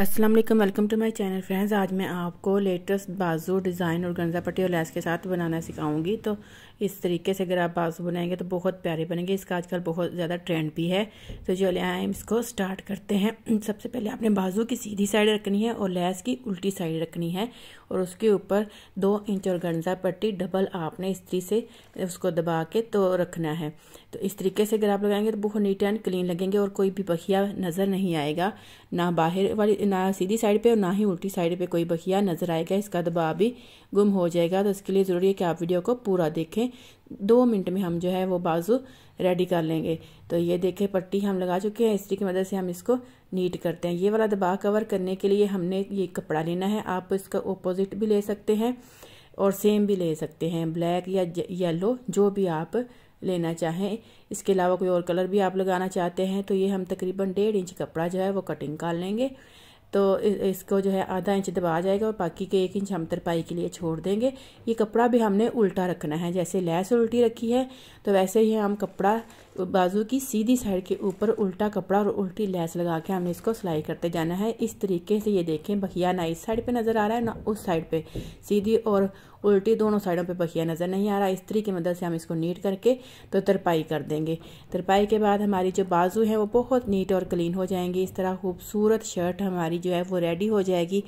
अस्सलाम वालेकुम welcome to my channel friends आज मैं आपको लेटेस्ट बाजू डिज़ाइन और गंजा पट्टी और लैस के साथ बनाना सिखाऊंगी तो इस तरीके से अगर आप बाजू बनाएंगे तो बहुत प्यारे बनेंगे इसका आजकल बहुत ज़्यादा ट्रेंड भी है तो जो ले आए इसको स्टार्ट करते हैं सबसे पहले आपने बाजू की सीधी साइड रखनी है और लैस की उल्टी साइड रखनी है और उसके ऊपर दो इंच और गंजा पट्टी डबल आपने इस्त्री से उसको दबा के तो रखना है तो इस तरीके से अगर आप लगाएंगे तो बहुत नीट एंड क्लीन लगेंगे और कोई भी बखिया नज़र नहीं आएगा ना बाहर वाली ना सीधी साइड पे और ना ही उल्टी साइड पे कोई बखिया नज़र आएगा इसका दबाव भी गुम हो जाएगा तो इसके लिए ज़रूरी है कि आप वीडियो को पूरा देखें दो मिनट में हम जो है वो बाजू रेडी कर लेंगे तो ये देखें पट्टी हम लगा चुके हैं इसी की मदद से हम इसको नीट करते हैं ये वाला दबाव कवर करने के लिए हमने ये कपड़ा लेना है आप इसका ओपोजिट भी ले सकते हैं और सेम भी ले सकते हैं ब्लैक या येलो जो भी आप लेना चाहें इसके अलावा कोई और कलर भी आप लगाना चाहते हैं तो ये हम तकरीबन डेढ़ इंच कपड़ा जो है वो कटिंग कर लेंगे तो इसको जो है आधा इंच दबा जाएगा और बाकी के एक इंच हम तरपाई के लिए छोड़ देंगे ये कपड़ा भी हमने उल्टा रखना है जैसे लैस उल्टी रखी है तो वैसे ही हम कपड़ा बाजू की सीधी साइड के ऊपर उल्टा कपड़ा और उल्टी लैस लगा के हमने इसको सिलाई करते जाना है इस तरीके से ये देखें बखिया ना इस साइड पे नज़र आ रहा है ना उस साइड पे सीधी और उल्टी दोनों साइडों पे बखिया नज़र नहीं आ रहा इस की मदद से हम इसको नीट करके तो तरपाई कर देंगे तरपाई के बाद हमारी जो बाजू है वो बहुत नीट और क्लीन हो जाएंगी इस तरह खूबसूरत शर्ट हमारी जो है वो रेडी हो जाएगी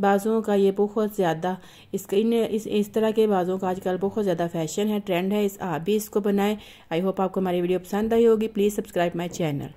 बाजुओं का ये बहुत ज़्यादा इसका इन इस, इस तरह के बाजुओं का आजकल बहुत ज़्यादा फैशन है ट्रेंड है इस आप भी इसको बनाएं आई होप आपको हमारी वीडियो पसंद पसंद आई होगी प्लीज़ सब्सक्राइब माई चैनल